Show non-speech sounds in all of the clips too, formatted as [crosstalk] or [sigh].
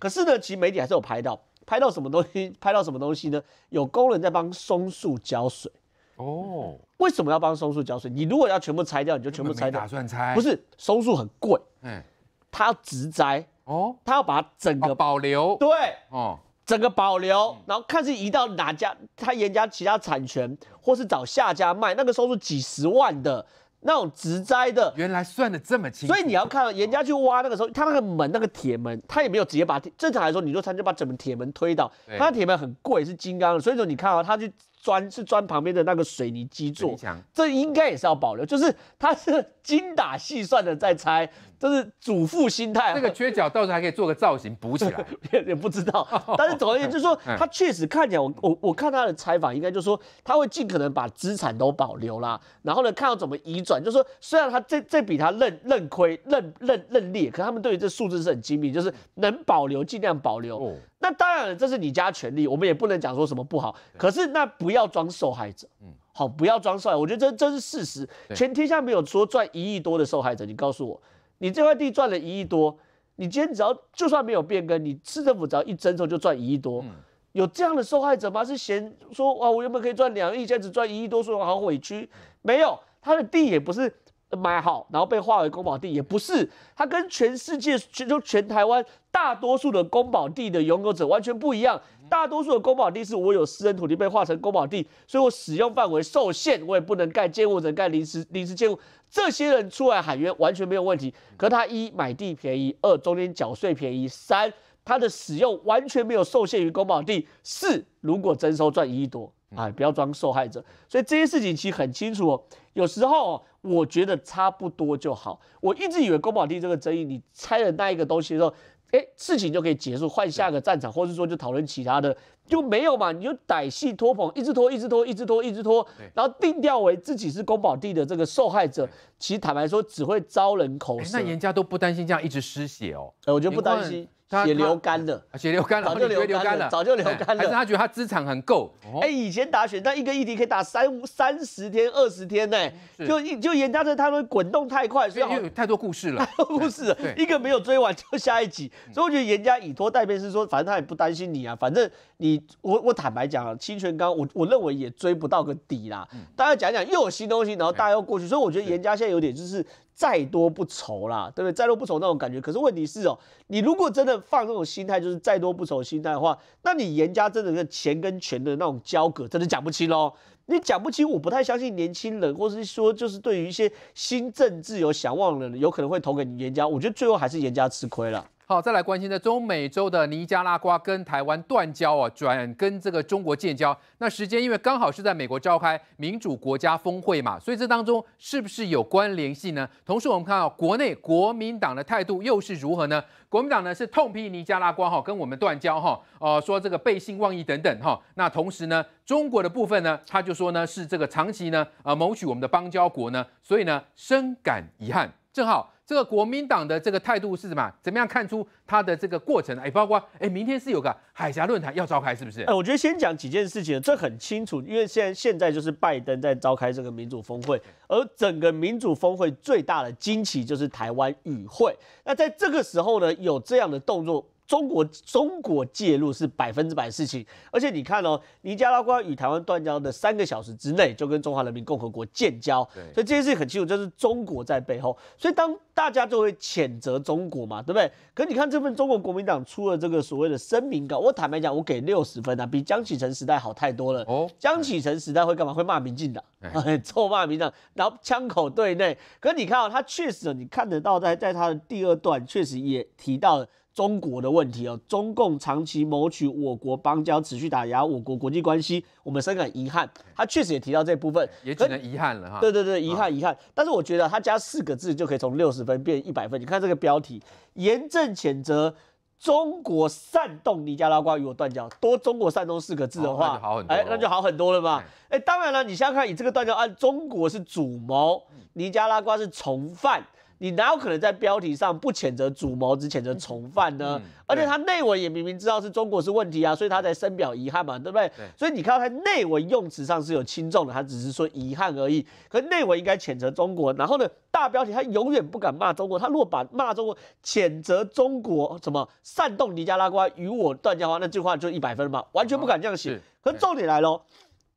可是呢，其实媒体还是有拍到，拍到什么东西？[laughs] 拍到什么东西呢？有工人在帮松树浇水。哦，为什么要帮松树浇水？你如果要全部拆掉，你就全部拆掉。打算拆。不是，松树很贵。嗯，它要植栽。哦，它要把整个保留。对，哦，整个保留，然后看是移到哪家，他研家其他产权，或是找下家卖。那个松入几十万的。那种直栽的，原来算的这么楚。所以你要看人家去挖那个时候，他那个门那个铁门，他也没有直接把正常来说，你说他就把整个铁门推倒。他铁门很贵，是金刚的，所以说你看啊，他去钻是钻旁边的那个水泥基座，这应该也是要保留，就是他是精打细算的在拆。这是主妇心态，这个缺角到时候还可以做个造型补起来，[laughs] 也不知道。但是总而言之，就说 [laughs] 他确实看起来，我我我看他的采访，应该就是说他会尽可能把资产都保留啦。然后呢，看到怎么移转，就是说虽然他这这笔他认认亏认认认裂，可他们对于这数字是很精密，就是能保留尽量保留。那当然了，这是你家权利，我们也不能讲说什么不好。可是那不要装受害者，嗯，好，不要装受，我觉得这这是事实。全天下没有说赚一亿多的受害者，你告诉我。你这块地赚了一亿多，你今天只要就算没有变更，你市政府只要一征收就赚一亿多，有这样的受害者吗？是嫌说哇，我原本可以赚两亿，现在只赚一亿多，说我好委屈。没有，他的地也不是。买好，然后被划为公保地，也不是。它跟全世界、全球、全台湾大多数的公保地的拥有者完全不一样。大多数的公保地是我有私人土地被划成公保地，所以我使用范围受限，我也不能盖建只能盖临时临时建物。这些人出来喊冤完全没有问题。可他一买地便宜，二中间缴税便宜，三他的使用完全没有受限于公保地，四如果征收赚一亿多，哎，不要装受害者。所以这些事情其实很清楚。哦，有时候。我觉得差不多就好。我一直以为宫保地这个争议，你拆了那一个东西的时候，哎，事情就可以结束，换下个战场，或者是说就讨论其他的，就没有嘛？你就歹戏拖棚，一直拖，一直拖，一直拖，一直拖，然后定调为自己是宫保地的这个受害者。其实坦白说，只会招人口舌。那人家都不担心这样一直失血哦？哎，我就不担心。血流干了，血流干了，早就流干了，早就流干了。但是他觉得他资产很够。哎，以前打选战一个议题可以打三三十天、二十天呢。就就严家说他们滚动太快，所以因太多故事了，太 [laughs] 多故事了。一个没有追完就下一集，所以我觉得严家以拖代变是说，反正他也不担心你啊，反正你我我坦白讲啊，清泉刚我我认为也追不到个底啦。大家讲讲又有新东西，然后大家又过去，所以我觉得严家现在有点就是。再多不愁啦，对不对？再多不愁那种感觉。可是问题是哦，你如果真的放那种心态，就是再多不愁心态的话，那你严家真的跟钱跟权的那种交割，真的讲不清喽。你讲不清，我不太相信年轻人，或是说就是对于一些新政治有想望的人，有可能会投给严家。我觉得最后还是严家吃亏了。好，再来关心，在中美洲的尼加拉瓜跟台湾断交啊，转跟这个中国建交。那时间因为刚好是在美国召开民主国家峰会嘛，所以这当中是不是有关联性呢？同时我们看到国内国民党的态度又是如何呢？国民党呢是痛批尼加拉瓜哈，跟我们断交哈，呃说这个背信忘义等等哈。那同时呢，中国的部分呢，他就说呢是这个长期呢呃谋取我们的邦交国呢，所以呢深感遗憾。正好，这个国民党的这个态度是什么？怎么样看出他的这个过程呢？哎，包括哎，明天是有个海峡论坛要召开，是不是？哎，我觉得先讲几件事情，这很清楚，因为现在现在就是拜登在召开这个民主峰会，而整个民主峰会最大的惊奇就是台湾与会。那在这个时候呢，有这样的动作。中国中国介入是百分之百事情，而且你看哦，尼加拉瓜与台湾断交的三个小时之内就跟中华人民共和国建交，所以这件事很清楚，就是中国在背后。所以当大家就会谴责中国嘛，对不对？可你看这份中国国民党出了这个所谓的声明稿，我坦白讲，我给六十分啊，比江启臣时代好太多了。哦，江启臣时代会干嘛？会骂民进党，[laughs] 臭骂民党，然后枪口对内。可你看哦，他确实，你看得到在在他的第二段确实也提到了。中国的问题哦，中共长期谋取我国邦交，持续打压我国国际关系，我们深感遗憾。他确实也提到这部分，也可能遗憾了哈。对对对，遗憾遗憾。但是我觉得他加四个字就可以从六十分变一百分。你看这个标题，严正谴责中国煽动尼加拉瓜与我断交。多中国煽动四个字的话，哎，那就好很多了嘛。哎，当然了，你想在看以这个断交，案，中国是主谋，尼加拉瓜是从犯。你哪有可能在标题上不谴责主谋，只谴责从犯呢？而且他内文也明明知道是中国是问题啊，所以他才深表遗憾嘛，对不对？所以你看到他内文用词上是有轻重的，他只是说遗憾而已。可内文应该谴责中国，然后呢，大标题他永远不敢骂中国。他如果把骂中国、谴责中国、什么煽动尼加拉瓜与我断交的话，那这句话就一百分嘛，完全不敢这样写。可重点来了，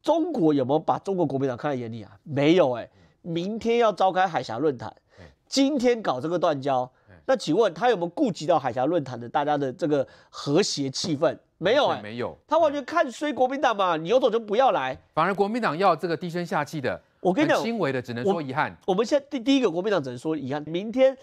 中国有没有把中国国民党看在眼里啊？没有哎，明天要召开海峡论坛。今天搞这个断交，那请问他有没有顾及到海峡论坛的大家的这个和谐气氛？没有，没有，他完全看衰国民党嘛，你有种就不要来。反而国民党要这个低声下气的，我跟你讲，轻微的只能说遗憾。我们现在第第一个国民党只能说遗憾。明天，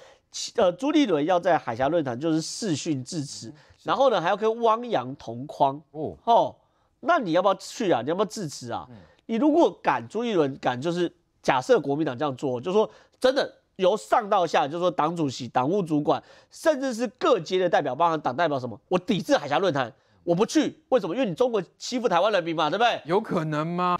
呃，朱立伦要在海峡论坛就是视讯致辞，然后呢还要跟汪洋同框。哦，哦，那你要不要去啊？你要不要致辞啊？你如果敢朱立伦敢就是假设国民党这样做，就说真的。由上到下，就说党主席、党务主管，甚至是各阶的代表，包含党代表什么？我抵制海峡论坛，我不去，为什么？因为你中国欺负台湾人民嘛，对不对？有可能吗？